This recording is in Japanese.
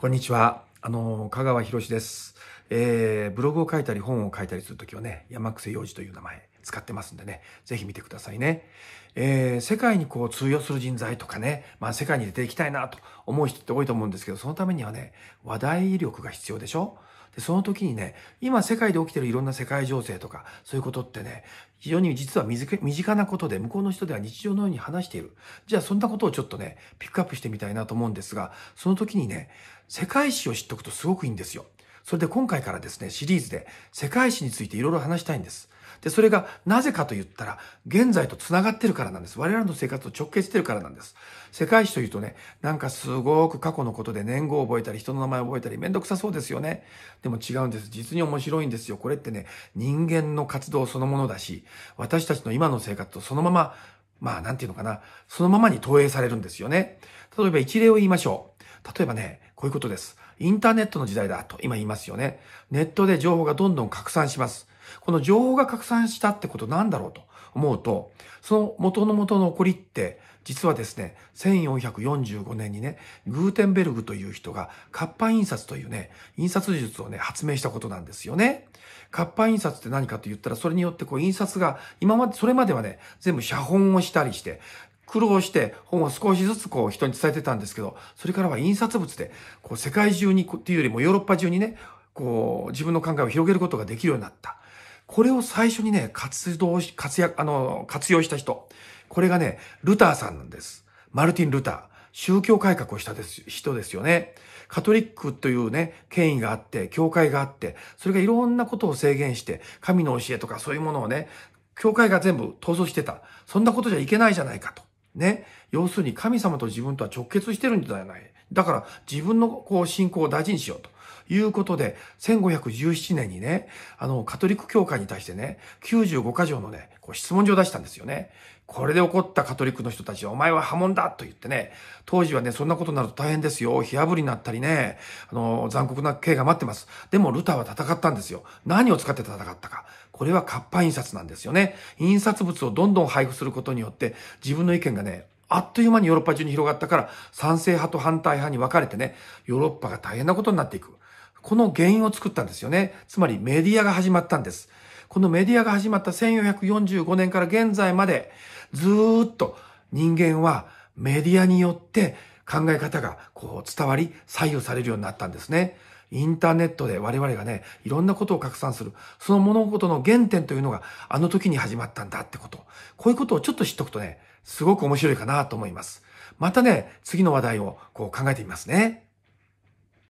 こんにちは。あの、香川博です。えー、ブログを書いたり本を書いたりするときはね、山癖洋児という名前使ってますんでね、ぜひ見てくださいね。えー、世界にこう通用する人材とかね、まあ世界に出ていきたいなと思う人って多いと思うんですけど、そのためにはね、話題力が必要でしょで、その時にね、今世界で起きてるいろんな世界情勢とか、そういうことってね、非常に実は身近なことで、向こうの人では日常のように話している。じゃあそんなことをちょっとね、ピックアップしてみたいなと思うんですが、その時にね、世界史を知っておくとすごくいいんですよ。それで今回からですね、シリーズで世界史についていろいろ話したいんです。で、それがなぜかと言ったら、現在と繋がってるからなんです。我々の生活と直結してるからなんです。世界史というとね、なんかすごく過去のことで年号を覚えたり、人の名前を覚えたり、めんどくさそうですよね。でも違うんです。実に面白いんですよ。これってね、人間の活動そのものだし、私たちの今の生活とそのまま、まあ、なんていうのかな、そのままに投影されるんですよね。例えば一例を言いましょう。例えばね、こういうことです。インターネットの時代だと今言いますよね。ネットで情報がどんどん拡散します。この情報が拡散したってことなんだろうと思うと、その元の元の起こりって、実はですね、1445年にね、グーテンベルグという人が、活版印刷というね、印刷術をね、発明したことなんですよね。活版印刷って何かと言ったら、それによってこう印刷が、今まで、それまではね、全部写本をしたりして、苦労して本を少しずつこう人に伝えてたんですけど、それからは印刷物で、こう世界中にっていうよりもヨーロッパ中にね、こう自分の考えを広げることができるようになった。これを最初にね、活動し、活躍、あの、活用した人。これがね、ルターさんなんです。マルティン・ルター。宗教改革をしたです人ですよね。カトリックというね、権威があって、教会があって、それがいろんなことを制限して、神の教えとかそういうものをね、教会が全部統率してた。そんなことじゃいけないじゃないかと。ね。要するに神様と自分とは直結してるんじゃない。だから自分のこう信仰を大事にしようと。いうことで、1517年にね、あの、カトリック教会に対してね、95箇条のね、こう質問状を出したんですよね。これで怒ったカトリックの人たちは、お前は破門だと言ってね、当時はね、そんなことになると大変ですよ。火炙りになったりね、あの、残酷な刑が待ってます。でも、ルターは戦ったんですよ。何を使って戦ったか。これは活版印刷なんですよね。印刷物をどんどん配布することによって、自分の意見がね、あっという間にヨーロッパ中に広がったから、賛成派と反対派に分かれてね、ヨーロッパが大変なことになっていく。この原因を作ったんですよね。つまりメディアが始まったんです。このメディアが始まった1445年から現在まで、ずっと人間はメディアによって考え方がこう伝わり左右されるようになったんですね。インターネットで我々がね、いろんなことを拡散する。その物事の原点というのがあの時に始まったんだってこと。こういうことをちょっと知っとくとね、すごく面白いかなと思います。またね、次の話題をこう考えてみますね。